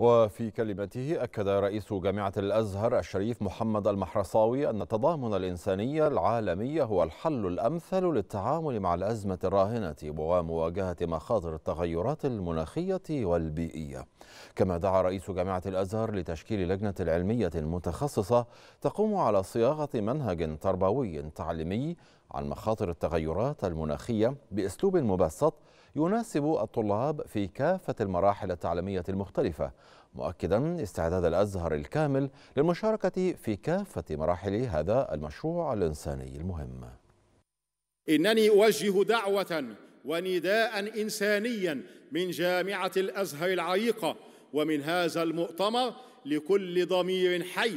وفي كلمته أكد رئيس جامعة الأزهر الشريف محمد المحرصاوي أن التضامن الإنساني العالمي هو الحل الأمثل للتعامل مع الأزمة الراهنة ومواجهة مخاطر التغيرات المناخية والبيئية كما دعا رئيس جامعة الأزهر لتشكيل لجنة علمية متخصصة تقوم على صياغة منهج تربوي تعليمي عن مخاطر التغيرات المناخية بأسلوب مبسط يناسب الطلاب في كافة المراحل التعليمية المختلفة مؤكدا استعداد الازهر الكامل للمشاركه في كافه مراحل هذا المشروع الانساني المهم. انني اوجه دعوه ونداء انسانيا من جامعه الازهر العريقه ومن هذا المؤتمر لكل ضمير حي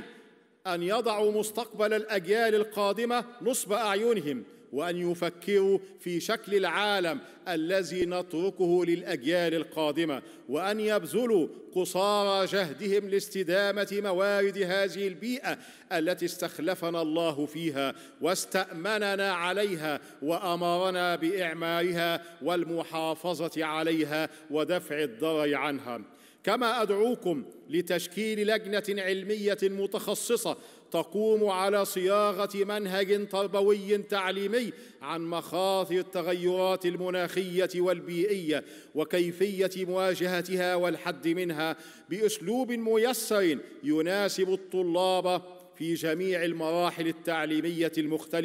ان يضعوا مستقبل الاجيال القادمه نصب اعينهم وان يفكروا في شكل العالم الذي نتركه للاجيال القادمه وان يبذلوا قصارى جهدهم لاستدامه موارد هذه البيئه التي استخلفنا الله فيها واستامننا عليها وامرنا باعمارها والمحافظه عليها ودفع الضرر عنها كما ادعوكم لتشكيل لجنه علميه متخصصه تقوم على صياغه منهج تربوي تعليمي عن مخاطر التغيرات المناخيه والبيئيه وكيفيه مواجهتها والحد منها باسلوب ميسر يناسب الطلاب في جميع المراحل التعليميه المختلفه